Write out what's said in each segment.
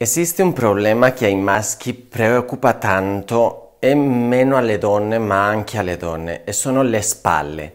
Esiste un problema che ai maschi preoccupa tanto e meno alle donne, ma anche alle donne, e sono le spalle.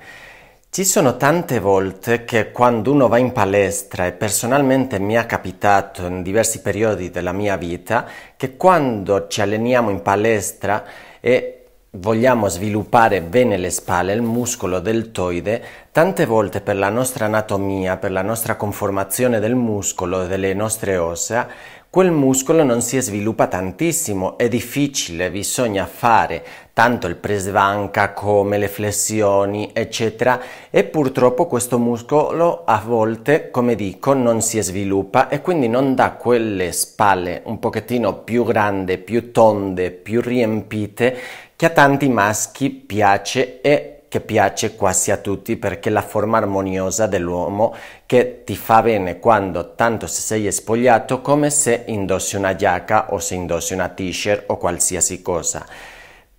Ci sono tante volte che quando uno va in palestra, e personalmente mi è capitato in diversi periodi della mia vita, che quando ci alleniamo in palestra e vogliamo sviluppare bene le spalle, il muscolo deltoide, tante volte per la nostra anatomia, per la nostra conformazione del muscolo, delle nostre ossa, quel muscolo non si sviluppa tantissimo, è difficile, bisogna fare tanto il presvanca come le flessioni, eccetera, e purtroppo questo muscolo a volte, come dico, non si sviluppa e quindi non dà quelle spalle un pochettino più grandi, più tonde, più riempite che a tanti maschi piace e che piace quasi a tutti perché è la forma armoniosa dell'uomo che ti fa bene quando tanto se sei spogliato come se indossi una giacca o se indossi una t-shirt o qualsiasi cosa.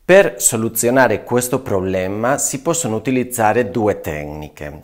Per soluzionare questo problema si possono utilizzare due tecniche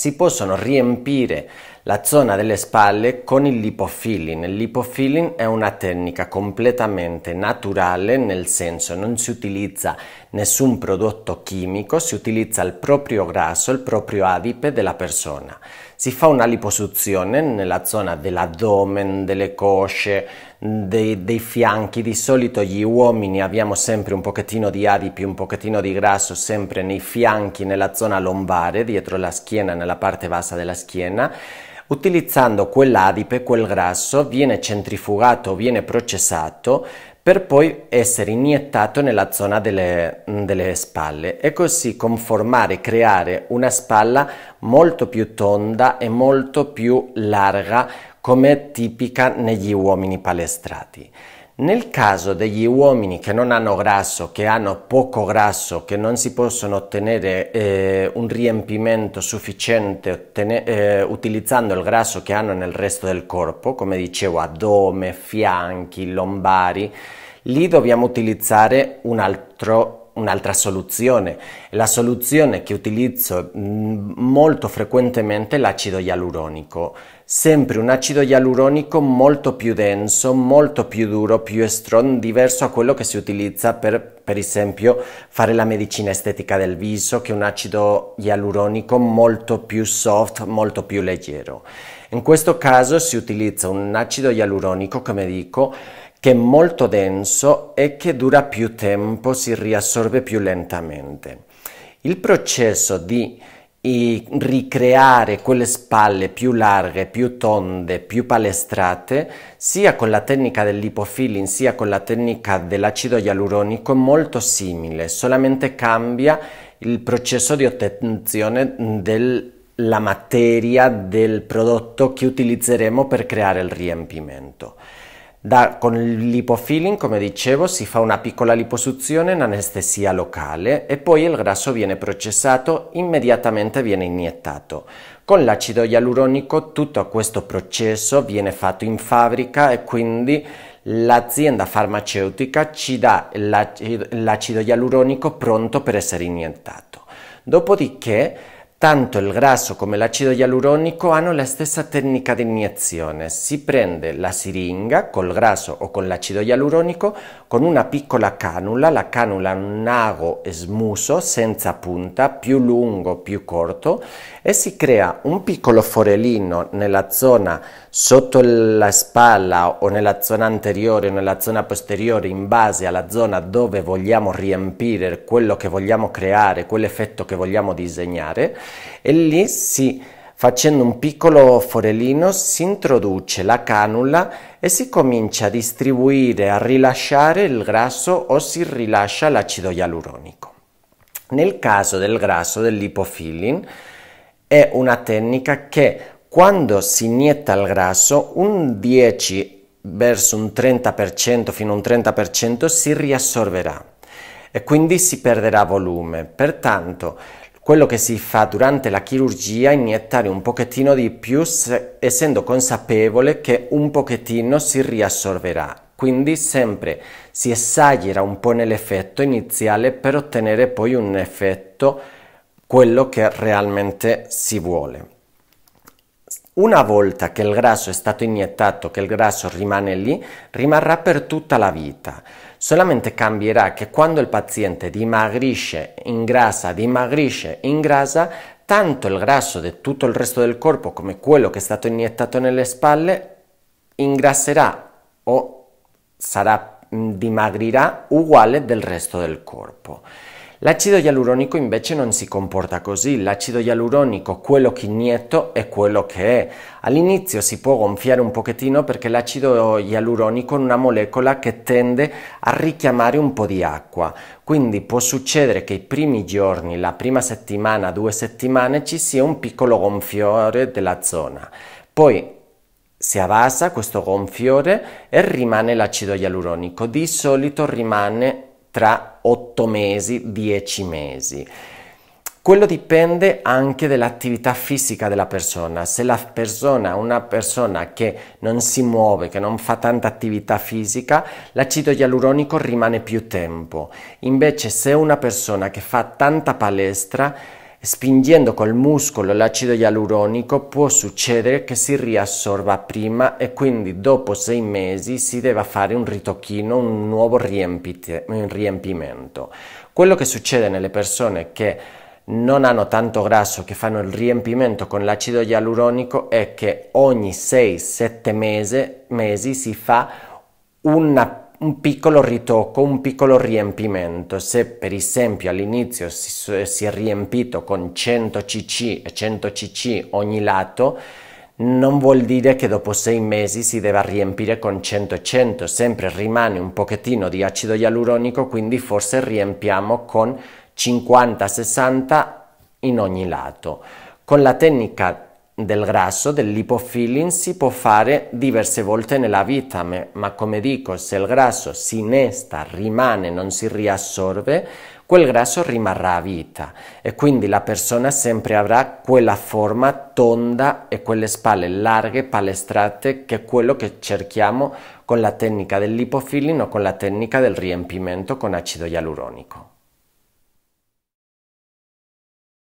si possono riempire la zona delle spalle con il lipofilling. Il lipofilling è una tecnica completamente naturale, nel senso non si utilizza nessun prodotto chimico, si utilizza il proprio grasso, il proprio adipe della persona. Si fa una liposuzione nella zona dell'addomen, delle cosce, dei, dei, fianchi, di solito gli uomini abbiamo sempre un pochettino di adipi, un pochettino di grasso sempre nei fianchi, nella zona lombare, dietro la schiena, nella parte bassa della schiena. Utilizzando quell'adipe, quel grasso, viene centrifugato, viene processato per poi essere iniettato nella zona delle, delle spalle e così conformare, creare una spalla molto più tonda e molto più larga come tipica negli uomini palestrati. Nel caso degli uomini che non hanno grasso, che hanno poco grasso, che non si possono ottenere eh, un riempimento sufficiente ottene- eh, utilizzando il grasso che hanno nel resto del corpo, come dicevo addome, fianchi, lombari, lì dobbiamo utilizzare un altro un'altra soluzione. La soluzione che utilizzo mm, molto frequentemente è l'acido ialuronico, sempre un acido ialuronico molto più denso, molto più duro, più estron, diverso a quello che si utilizza per per esempio fare la medicina estetica del viso che è un acido ialuronico molto più soft, molto più leggero. In questo caso si utilizza un acido ialuronico, come dico, che è molto denso e che dura più tempo, si riassorbe più lentamente. Il processo di ricreare quelle spalle più larghe, più tonde, più palestrate, sia con la tecnica dell'ipofilling sia con la tecnica dell'acido ialuronico è molto simile, solamente cambia il processo di ottenzione della materia del prodotto che utilizzeremo per creare il riempimento. Da, con l'ipofilling, come dicevo, si fa una piccola liposuzione in anestesia locale e poi il grasso viene processato, immediatamente viene iniettato. Con l'acido ialuronico tutto questo processo viene fatto in fabbrica e quindi l'azienda farmaceutica ci dà l'acido ialuronico pronto per essere iniettato. Dopodiché Tanto il grasso come l'acido ialuronico hanno la stessa tecnica di iniezione. Si prende la siringa col grasso o con l'acido ialuronico con una piccola canula, la canula ha un ago smuso senza punta, più lungo, più corto e si crea un piccolo forellino nella zona sotto la spalla o nella zona anteriore o nella zona posteriore in base alla zona dove vogliamo riempire quello che vogliamo creare, quell'effetto che vogliamo disegnare e lì si Facendo un piccolo forellino si introduce la cannula e si comincia a distribuire, a rilasciare il grasso o si rilascia l'acido ialuronico. Nel caso del grasso dell'ipofilling è una tecnica che quando si inietta il grasso un 10 verso un 30% fino a un 30% si riassorberà e quindi si perderà volume. Pertanto quello che si fa durante la chirurgia è iniettare un pochettino di più se, essendo consapevole che un pochettino si riassorberà. Quindi sempre si esagera un po' nell'effetto iniziale per ottenere poi un effetto quello che realmente si vuole. Una volta che il grasso è stato iniettato, che il grasso rimane lì, rimarrà per tutta la vita solamente cambierà che quando il paziente dimagrisce, ingrassa, dimagrisce, ingrassa, tanto il grasso di tutto il resto del corpo come quello che è stato iniettato nelle spalle ingrasserà o sarà, dimagrirà uguale del resto del corpo. L'acido ialuronico invece non si comporta così, l'acido ialuronico, quello che inietto è quello che è. All'inizio si può gonfiare un pochettino perché l'acido ialuronico è una molecola che tende a richiamare un po' di acqua, quindi può succedere che i primi giorni, la prima settimana, due settimane ci sia un piccolo gonfiore della zona. Poi si abbassa questo gonfiore e rimane l'acido ialuronico, di solito rimane tra 8 mesi, 10 mesi. Quello dipende anche dall'attività fisica della persona. Se la persona è una persona che non si muove, che non fa tanta attività fisica, l'acido ialuronico rimane più tempo. Invece se è una persona che fa tanta palestra, Spingendo col muscolo l'acido ialuronico può succedere che si riassorba prima e quindi dopo sei mesi si deve fare un ritocchino, un nuovo un riempimento. Quello che succede nelle persone che non hanno tanto grasso che fanno il riempimento con l'acido ialuronico è che ogni 6-7 mesi si fa una un piccolo ritocco, un piccolo riempimento. Se per esempio all'inizio si, si è riempito con 100 cc e 100 cc ogni lato, non vuol dire che dopo sei mesi si debba riempire con 100 100, sempre rimane un pochettino di acido ialuronico, quindi forse riempiamo con 50-60 in ogni lato. Con la tecnica del grasso, dell'ipofilling, si può fare diverse volte nella vita, ma come dico, se il grasso si innesta, rimane, non si riassorbe, quel grasso rimarrà a vita e quindi la persona sempre avrà quella forma tonda e quelle spalle larghe, palestrate, che è quello che cerchiamo con la tecnica dell'ipofilling o con la tecnica del riempimento con acido ialuronico.